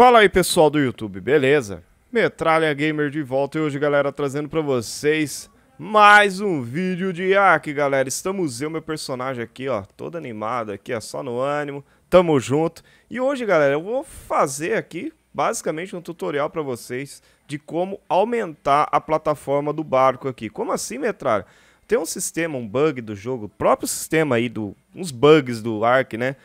Fala aí pessoal do YouTube, beleza? Metralha Gamer de volta e hoje galera trazendo pra vocês mais um vídeo de Ark galera Estamos eu, meu personagem aqui ó, todo animado aqui ó, só no ânimo, tamo junto E hoje galera eu vou fazer aqui basicamente um tutorial pra vocês de como aumentar a plataforma do barco aqui Como assim Metralha? Tem um sistema, um bug do jogo, o próprio sistema aí, do, uns bugs do Ark né?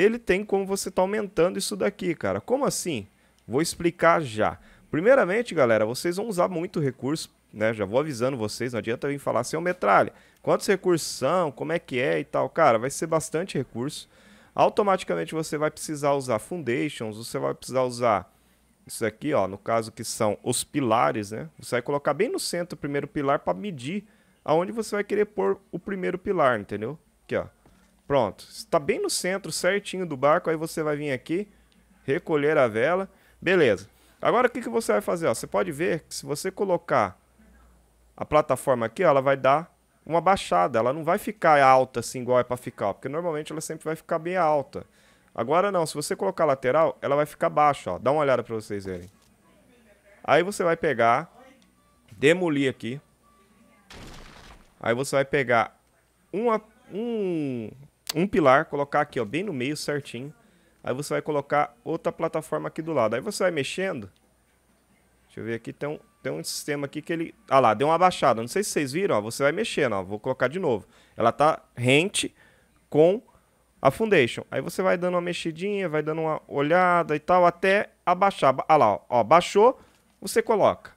ele tem como você tá aumentando isso daqui, cara. Como assim? Vou explicar já. Primeiramente, galera, vocês vão usar muito recurso, né? Já vou avisando vocês, não adianta vir falar assim, é ô metralha, quantos recursos são, como é que é e tal. Cara, vai ser bastante recurso. Automaticamente você vai precisar usar foundations, você vai precisar usar isso aqui, ó, no caso que são os pilares, né? Você vai colocar bem no centro o primeiro pilar para medir aonde você vai querer pôr o primeiro pilar, entendeu? Aqui, ó. Pronto. Está bem no centro, certinho do barco. Aí você vai vir aqui, recolher a vela. Beleza. Agora o que, que você vai fazer? Ó? Você pode ver que se você colocar a plataforma aqui, ó, ela vai dar uma baixada. Ela não vai ficar alta assim igual é para ficar, ó, porque normalmente ela sempre vai ficar bem alta. Agora não, se você colocar lateral, ela vai ficar baixa, ó. Dá uma olhada para vocês verem. Aí você vai pegar, demolir aqui. Aí você vai pegar uma, um um pilar, colocar aqui, ó, bem no meio certinho. Aí você vai colocar outra plataforma aqui do lado. Aí você vai mexendo. Deixa eu ver aqui, tem um, tem um sistema aqui que ele... Ah lá, deu uma baixada. Não sei se vocês viram, ó. Você vai mexendo, ó. Vou colocar de novo. Ela tá rente com a foundation. Aí você vai dando uma mexidinha, vai dando uma olhada e tal, até abaixar. Ah lá, ó. Baixou, você coloca.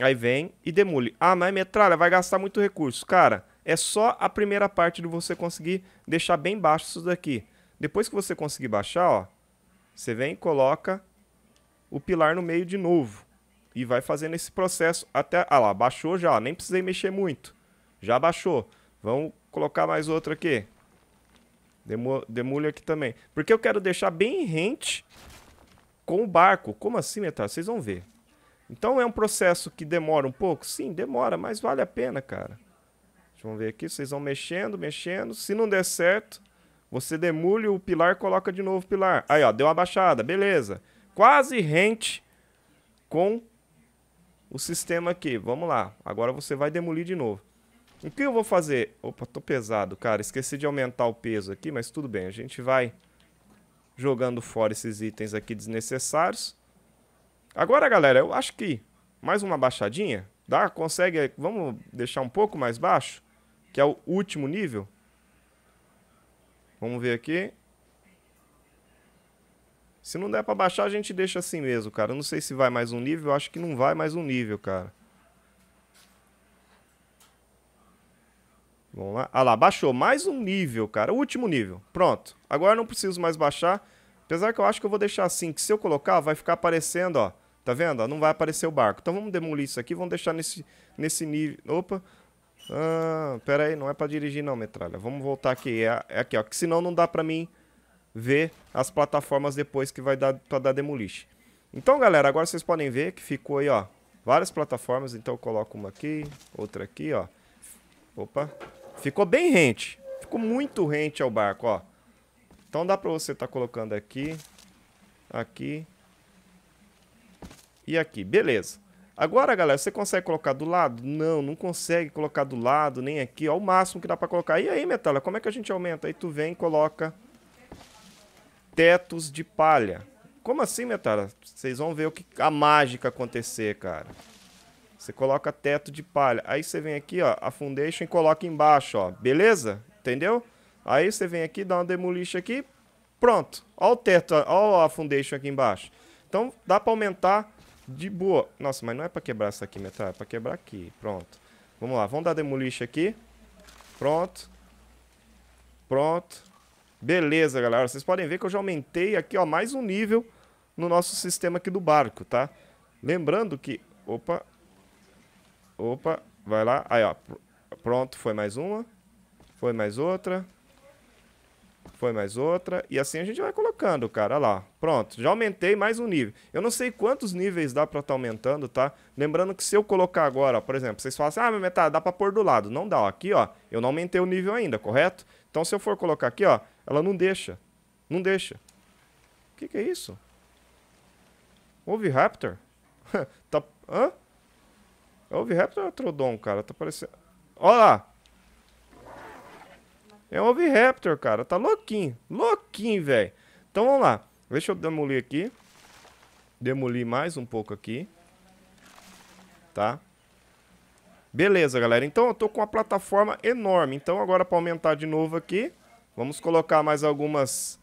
Aí vem e demule. Ah, mas é metralha, vai gastar muito recurso. Cara, é só a primeira parte de você conseguir deixar bem baixo isso daqui. Depois que você conseguir baixar, ó, você vem e coloca o pilar no meio de novo. E vai fazendo esse processo até... Ah lá, baixou já, nem precisei mexer muito. Já baixou. Vamos colocar mais outro aqui. Demo, demulho aqui também. Porque eu quero deixar bem rente com o barco. Como assim, metal? Vocês vão ver. Então é um processo que demora um pouco? Sim, demora, mas vale a pena, cara. Vamos ver aqui, vocês vão mexendo, mexendo. Se não der certo, você demule o pilar, coloca de novo o pilar. Aí, ó, deu uma baixada, beleza. Quase rente com o sistema aqui. Vamos lá, agora você vai demolir de novo. O que eu vou fazer? Opa, tô pesado, cara. Esqueci de aumentar o peso aqui, mas tudo bem. A gente vai jogando fora esses itens aqui desnecessários. Agora, galera, eu acho que mais uma baixadinha. Dá? Consegue? Vamos deixar um pouco mais baixo? que é o último nível. Vamos ver aqui. Se não der para baixar, a gente deixa assim mesmo, cara. Eu não sei se vai mais um nível, eu acho que não vai mais um nível, cara. Vamos lá. Ah lá, baixou mais um nível, cara. O último nível. Pronto. Agora eu não preciso mais baixar. Apesar que eu acho que eu vou deixar assim, que se eu colocar, vai ficar aparecendo, ó. Tá vendo? Ó, não vai aparecer o barco. Então vamos demolir isso aqui, vamos deixar nesse, nesse nível... Opa! Ah, pera aí, não é pra dirigir não, metralha. Vamos voltar aqui. É, é aqui, ó. Que senão não dá pra mim ver as plataformas depois que vai dar pra dar demolish. Então, galera, agora vocês podem ver que ficou aí, ó. Várias plataformas. Então eu coloco uma aqui, outra aqui, ó. Opa. Ficou bem rente. Ficou muito rente ao barco, ó. Então dá pra você estar tá colocando aqui, aqui e aqui. Beleza. Agora, galera, você consegue colocar do lado? Não, não consegue colocar do lado, nem aqui. Ó, o máximo que dá pra colocar. E aí, Metala, como é que a gente aumenta? Aí tu vem e coloca tetos de palha. Como assim, Metala? Vocês vão ver o que a mágica acontecer, cara. Você coloca teto de palha. Aí você vem aqui, ó, a foundation e coloca embaixo, ó. Beleza? Entendeu? Aí você vem aqui, dá uma demolition aqui. Pronto. Ó o teto, ó a foundation aqui embaixo. Então, dá pra aumentar de boa. Nossa, mas não é pra quebrar essa aqui, metal. Tá? É pra quebrar aqui. Pronto. Vamos lá. Vamos dar demolition aqui. Pronto. Pronto. Beleza, galera. Vocês podem ver que eu já aumentei aqui, ó, mais um nível no nosso sistema aqui do barco, tá? Lembrando que... Opa. Opa. Vai lá. Aí, ó. Pronto. Foi mais uma. Foi mais outra foi mais outra, e assim a gente vai colocando, cara, Olha lá, pronto, já aumentei mais um nível. Eu não sei quantos níveis dá para estar tá aumentando, tá? Lembrando que se eu colocar agora, por exemplo, vocês falam assim, ah, mas metade dá para pôr do lado. Não dá, ó, aqui, ó, eu não aumentei o nível ainda, correto? Então se eu for colocar aqui, ó, ela não deixa, não deixa. O que que é isso? Oviraptor? tá, hã? Oviraptor ou Trodon, cara? Tá parecendo... Olha lá! É o Raptor, cara. Tá louquinho. Louquinho, velho. Então vamos lá. Deixa eu demolir aqui. Demolir mais um pouco aqui. Tá? Beleza, galera. Então eu tô com uma plataforma enorme. Então agora para aumentar de novo aqui, vamos colocar mais algumas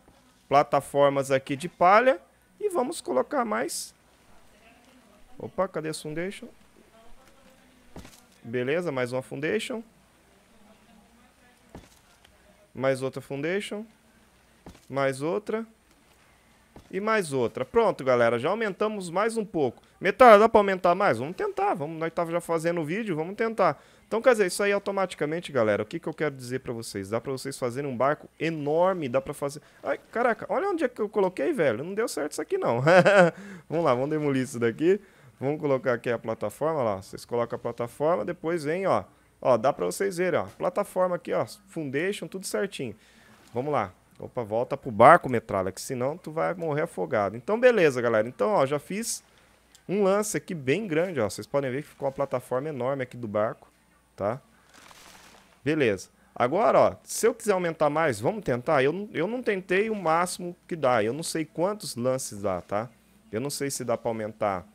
plataformas aqui de palha. E vamos colocar mais... Opa, cadê a Foundation? Beleza, mais uma Foundation mais outra foundation, mais outra e mais outra. Pronto, galera, já aumentamos mais um pouco. Metade, dá pra aumentar mais? Vamos tentar, vamos, nós tava já fazendo o vídeo, vamos tentar. Então, quer dizer, isso aí automaticamente, galera, o que, que eu quero dizer pra vocês? Dá pra vocês fazerem um barco enorme, dá pra fazer... Ai, caraca, olha onde é que eu coloquei, velho, não deu certo isso aqui não. vamos lá, vamos demolir isso daqui. Vamos colocar aqui a plataforma, lá, vocês colocam a plataforma, depois vem, ó Ó, dá para vocês verem, ó. Plataforma aqui, ó, foundation, tudo certinho. Vamos lá. Opa, volta pro barco, metralha, que senão tu vai morrer afogado. Então, beleza, galera. Então, ó, já fiz um lance aqui bem grande, ó. Vocês podem ver que ficou uma plataforma enorme aqui do barco, tá? Beleza. Agora, ó, se eu quiser aumentar mais, vamos tentar? Eu, eu não tentei o máximo que dá. Eu não sei quantos lances dá, tá? Eu não sei se dá pra aumentar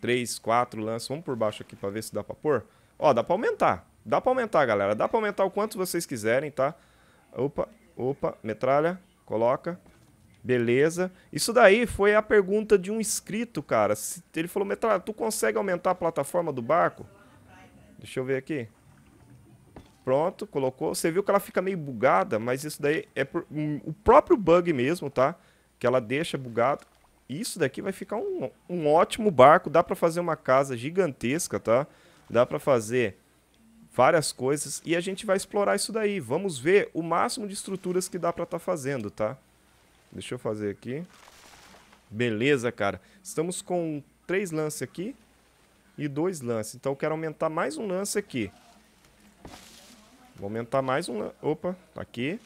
3, 4 lances. Vamos por baixo aqui pra ver se dá pra pôr. Ó, dá para aumentar. Dá para aumentar, galera. Dá para aumentar o quanto vocês quiserem, tá? Opa, opa, metralha, coloca. Beleza. Isso daí foi a pergunta de um inscrito, cara. Ele falou, metralha, tu consegue aumentar a plataforma do barco? Deixa eu ver aqui. Pronto, colocou. Você viu que ela fica meio bugada, mas isso daí é por, um, o próprio bug mesmo, tá? Que ela deixa bugado. Isso daqui vai ficar um, um ótimo barco. Dá pra fazer uma casa gigantesca, tá? Tá? dá para fazer várias coisas e a gente vai explorar isso daí. Vamos ver o máximo de estruturas que dá para estar tá fazendo, tá? Deixa eu fazer aqui. Beleza, cara. Estamos com três lances aqui e dois lances. Então eu quero aumentar mais um lance aqui. Vou aumentar mais um lance. Opa, aqui.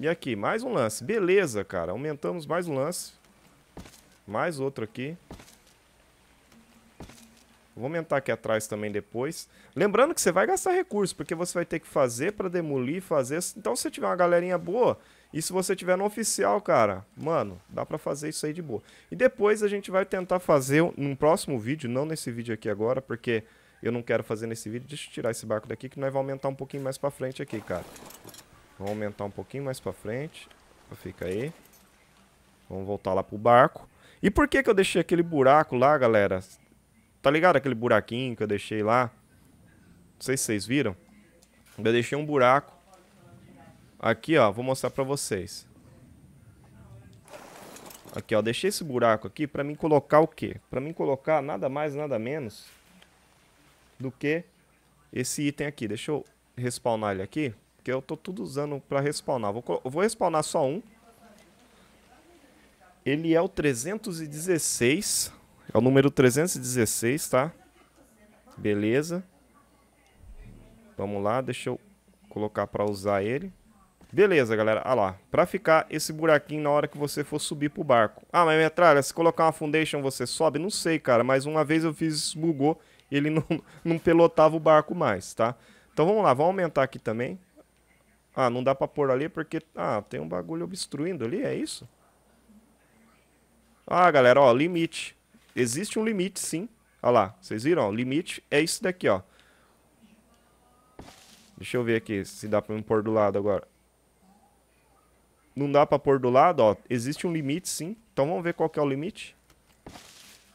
E aqui, mais um lance. Beleza, cara. Aumentamos mais um lance. Mais outro aqui. Vou aumentar aqui atrás também depois. Lembrando que você vai gastar recurso, porque você vai ter que fazer para demolir, fazer. Então, se você tiver uma galerinha boa, e se você tiver no oficial, cara, mano, dá para fazer isso aí de boa. E depois a gente vai tentar fazer num próximo vídeo, não nesse vídeo aqui agora, porque eu não quero fazer nesse vídeo. Deixa eu tirar esse barco daqui, que nós vamos aumentar um pouquinho mais para frente aqui, cara. Vamos aumentar um pouquinho mais para frente. Fica aí. Vamos voltar lá pro barco. E por que, que eu deixei aquele buraco lá, galera? Tá ligado aquele buraquinho que eu deixei lá? Não sei se vocês viram. Eu deixei um buraco. Aqui, ó, vou mostrar pra vocês. Aqui, ó, deixei esse buraco aqui pra mim colocar o quê? Pra mim colocar nada mais, nada menos do que esse item aqui. Deixa eu respawnar ele aqui, porque eu tô tudo usando pra respawnar. Vou, vou respawnar só um. Ele é o 316... É o número 316, tá? Beleza. Vamos lá, deixa eu colocar para usar ele. Beleza, galera. Olha lá. Pra ficar esse buraquinho na hora que você for subir pro barco. Ah, mas metralha, se colocar uma foundation você sobe? Não sei, cara. Mas uma vez eu fiz isso, bugou. Ele não, não pelotava o barco mais, tá? Então vamos lá, vamos aumentar aqui também. Ah, não dá pra pôr ali porque... Ah, tem um bagulho obstruindo ali, é isso? Ah, galera, ó, limite. Existe um limite, sim. Olha lá, vocês viram? O limite é isso daqui, ó. Deixa eu ver aqui se dá pra me pôr do lado agora. Não dá pra pôr do lado, ó. Existe um limite, sim. Então vamos ver qual que é o limite.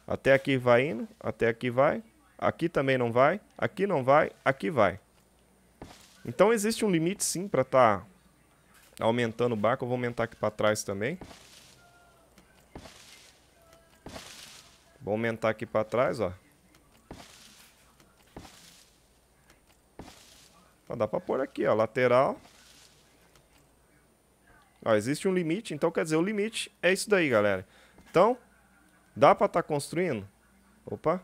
Até aqui vai indo, até aqui vai. Aqui também não vai, aqui não vai, aqui vai. Então existe um limite, sim, pra tá aumentando o barco. Eu vou aumentar aqui pra trás também. Vou aumentar aqui para trás, ó. ó dá para pôr aqui, ó, lateral. Ó, existe um limite, então quer dizer, o limite é isso daí, galera. Então, dá para estar tá construindo? Opa.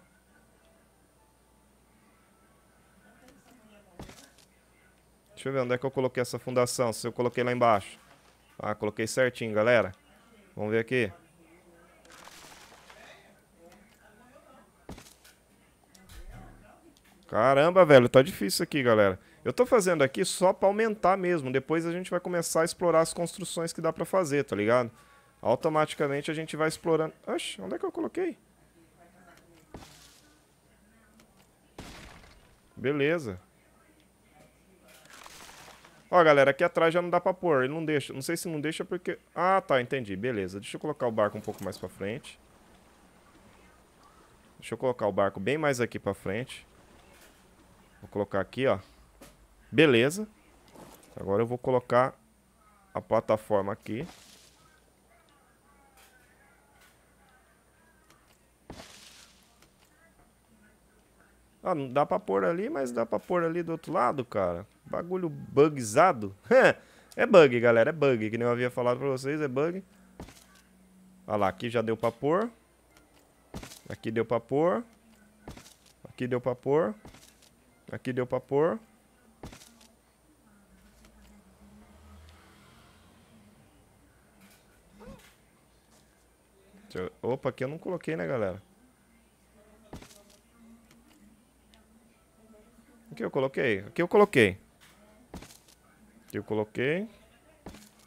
Deixa eu ver onde é que eu coloquei essa fundação, se eu coloquei lá embaixo. Ah, coloquei certinho, galera. Vamos ver aqui. Caramba, velho, tá difícil aqui, galera. Eu tô fazendo aqui só pra aumentar mesmo. Depois a gente vai começar a explorar as construções que dá pra fazer, tá ligado? Automaticamente a gente vai explorando... Oxe, onde é que eu coloquei? Beleza. Ó, galera, aqui atrás já não dá pra pôr. Ele não deixa. Não sei se não deixa porque... Ah, tá, entendi. Beleza. Deixa eu colocar o barco um pouco mais pra frente. Deixa eu colocar o barco bem mais aqui pra frente. Vou colocar aqui, ó. Beleza. Agora eu vou colocar a plataforma aqui. Ah, não dá pra pôr ali, mas dá pra pôr ali do outro lado, cara. Bagulho bugzado. é bug, galera, é bug. Que nem eu havia falado pra vocês, é bug. Olha lá, aqui já deu pra pôr. Aqui deu pra pôr. Aqui deu pra pôr. Aqui deu pra pôr. Opa, aqui eu não coloquei, né, galera? Aqui eu coloquei. Aqui eu coloquei. Aqui eu coloquei.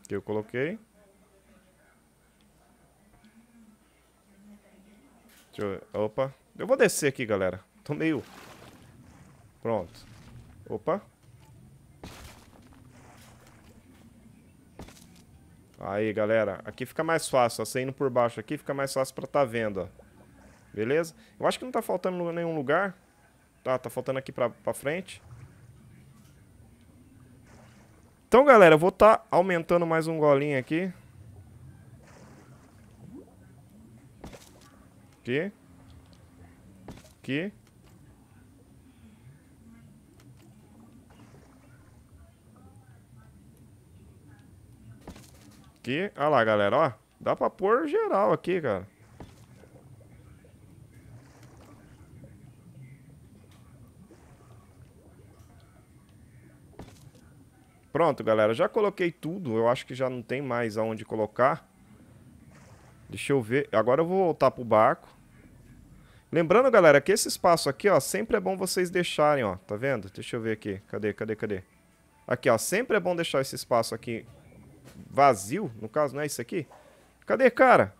Aqui eu coloquei. Deixa eu... Opa. Eu vou descer aqui, galera. Tô meio Pronto. Opa. Aí, galera. Aqui fica mais fácil, ó. Saindo por baixo aqui fica mais fácil pra tá vendo, ó. Beleza? Eu acho que não tá faltando nenhum lugar. Tá, tá faltando aqui pra, pra frente. Então, galera, eu vou estar tá aumentando mais um golinho aqui. Aqui. Aqui. aqui. Olha lá, galera, ó. Dá pra pôr geral aqui, cara. Pronto, galera. Já coloquei tudo. Eu acho que já não tem mais aonde colocar. Deixa eu ver. Agora eu vou voltar pro barco. Lembrando, galera, que esse espaço aqui, ó, sempre é bom vocês deixarem, ó. Tá vendo? Deixa eu ver aqui. Cadê, cadê, cadê? Aqui, ó. Sempre é bom deixar esse espaço aqui vazio, no caso não é isso aqui. Cadê, cara?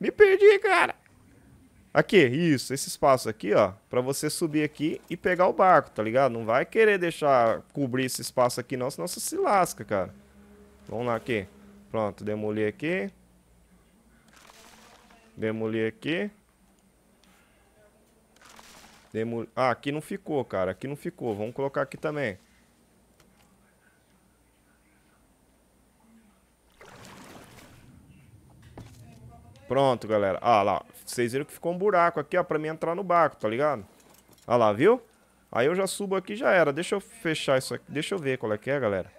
Me perdi, cara. Aqui, isso, esse espaço aqui, ó, para você subir aqui e pegar o barco, tá ligado? Não vai querer deixar cobrir esse espaço aqui não, senão você se lasca, cara. Vamos lá aqui. Pronto, demolir aqui. demolir aqui. Demoli... Ah, aqui não ficou, cara. Aqui não ficou. Vamos colocar aqui também. Pronto, galera. Ah lá, vocês viram que ficou um buraco aqui, ó, pra mim entrar no barco, tá ligado? Ah lá, viu? Aí eu já subo aqui, já era. Deixa eu fechar isso aqui, deixa eu ver qual é que é, galera.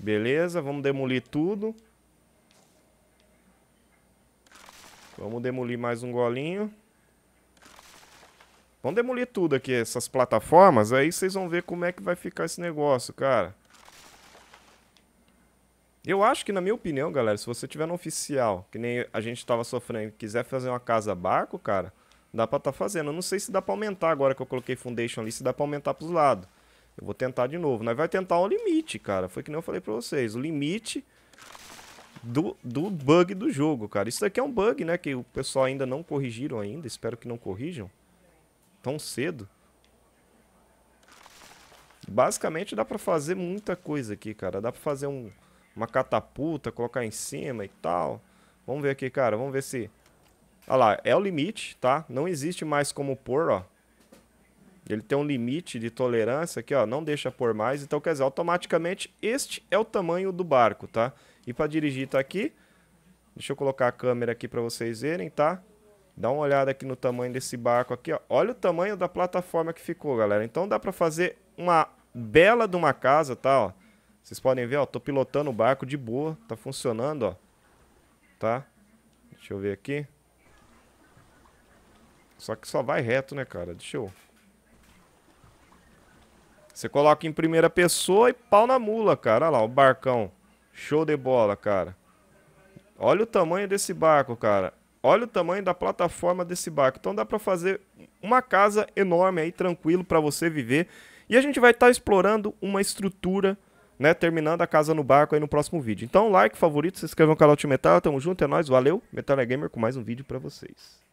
Beleza, vamos demolir tudo. Vamos demolir mais um golinho. Vamos demolir tudo aqui, essas plataformas. Aí vocês vão ver como é que vai ficar esse negócio, cara. Eu acho que, na minha opinião, galera, se você tiver no oficial, que nem a gente tava sofrendo, quiser fazer uma casa barco, cara, dá pra tá fazendo. Eu não sei se dá pra aumentar agora que eu coloquei foundation ali, se dá pra aumentar pros lados. Eu vou tentar de novo. Nós vai tentar um limite, cara. Foi que nem eu falei pra vocês. O limite do, do bug do jogo, cara. Isso aqui é um bug, né? Que o pessoal ainda não corrigiram ainda. Espero que não corrijam. Tão cedo. Basicamente dá pra fazer muita coisa aqui, cara. Dá pra fazer um uma catapulta, colocar em cima e tal. Vamos ver aqui, cara. Vamos ver se... Olha lá, é o limite, tá? Não existe mais como pôr, ó. Ele tem um limite de tolerância aqui, ó. Não deixa pôr mais. Então, quer dizer, automaticamente este é o tamanho do barco, tá? E para dirigir tá aqui. Deixa eu colocar a câmera aqui para vocês verem, tá? Dá uma olhada aqui no tamanho desse barco aqui, ó. Olha o tamanho da plataforma que ficou, galera. Então dá para fazer uma bela de uma casa, tá, ó. Vocês podem ver, ó, tô pilotando o barco de boa, tá funcionando, ó. Tá? Deixa eu ver aqui. Só que só vai reto, né, cara? Deixa eu... Você coloca em primeira pessoa e pau na mula, cara. Olha lá, o barcão. Show de bola, cara. Olha o tamanho desse barco, cara. Olha o tamanho da plataforma desse barco. Então dá para fazer uma casa enorme aí, tranquilo, para você viver. E a gente vai estar tá explorando uma estrutura né, terminando a casa no barco aí no próximo vídeo. Então, like, favorito, se inscreva no canal de Metal, tamo junto, é nóis, valeu, Metal é Gamer com mais um vídeo para vocês.